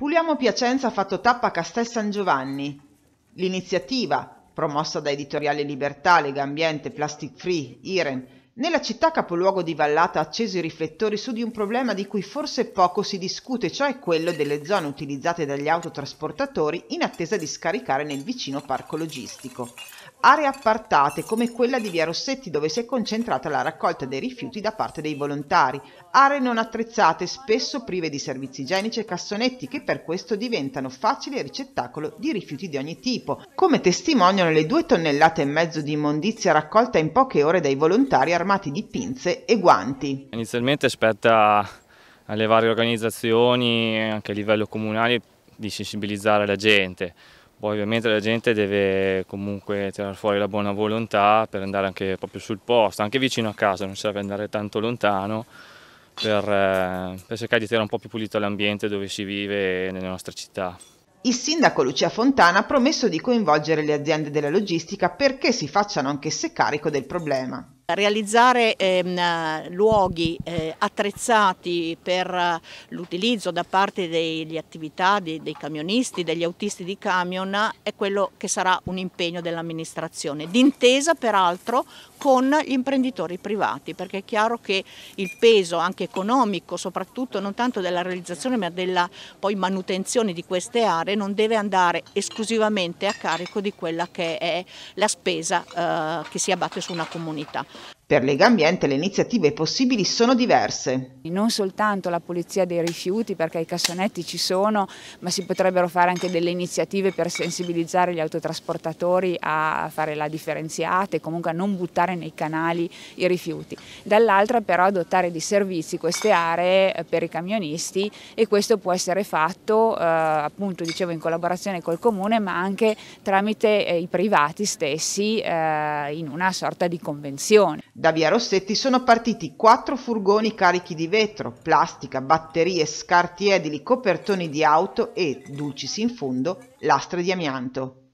Puliamo Piacenza ha fatto tappa a Castel San Giovanni. L'iniziativa, promossa da Editoriale Libertà, Lega Ambiente, Plastic Free, IREN nella città capoluogo di vallata acceso i riflettori su di un problema di cui forse poco si discute, cioè quello delle zone utilizzate dagli autotrasportatori in attesa di scaricare nel vicino parco logistico. Aree appartate come quella di Via Rossetti dove si è concentrata la raccolta dei rifiuti da parte dei volontari, aree non attrezzate, spesso prive di servizi igienici e cassonetti che per questo diventano facile ricettacolo di rifiuti di ogni tipo, come testimoniano le due tonnellate e mezzo di immondizia raccolta in poche ore dai volontari armati armati di pinze e guanti. Inizialmente spetta alle varie organizzazioni, anche a livello comunale, di sensibilizzare la gente. Poi ovviamente la gente deve comunque tirare fuori la buona volontà per andare anche proprio sul posto, anche vicino a casa, non serve andare tanto lontano per, eh, per cercare di tenere un po' più pulito l'ambiente dove si vive nelle nostre città. Il sindaco Lucia Fontana ha promesso di coinvolgere le aziende della logistica perché si facciano anch'esse carico del problema. Realizzare ehm, luoghi eh, attrezzati per eh, l'utilizzo da parte delle attività dei, dei, camionisti, degli autisti di camion è quello che sarà un impegno dell'amministrazione, d'intesa peraltro con gli imprenditori privati, perché è chiaro che il peso anche economico, soprattutto non tanto della realizzazione ma della poi manutenzione di queste aree, non deve andare esclusivamente a carico di quella che è la spesa eh, che si abbatte su una comunità. Per Lega Ambiente le iniziative possibili sono diverse. Non soltanto la pulizia dei rifiuti perché i cassonetti ci sono, ma si potrebbero fare anche delle iniziative per sensibilizzare gli autotrasportatori a fare la differenziata e comunque a non buttare nei canali i rifiuti. Dall'altra però adottare di servizi queste aree eh, per i camionisti e questo può essere fatto eh, appunto dicevo in collaborazione col comune ma anche tramite eh, i privati stessi eh, in una sorta di convenzione. Da via Rossetti sono partiti quattro furgoni carichi di vetro, plastica, batterie, scarti edili, copertoni di auto e, dulcis in fondo, lastre di amianto.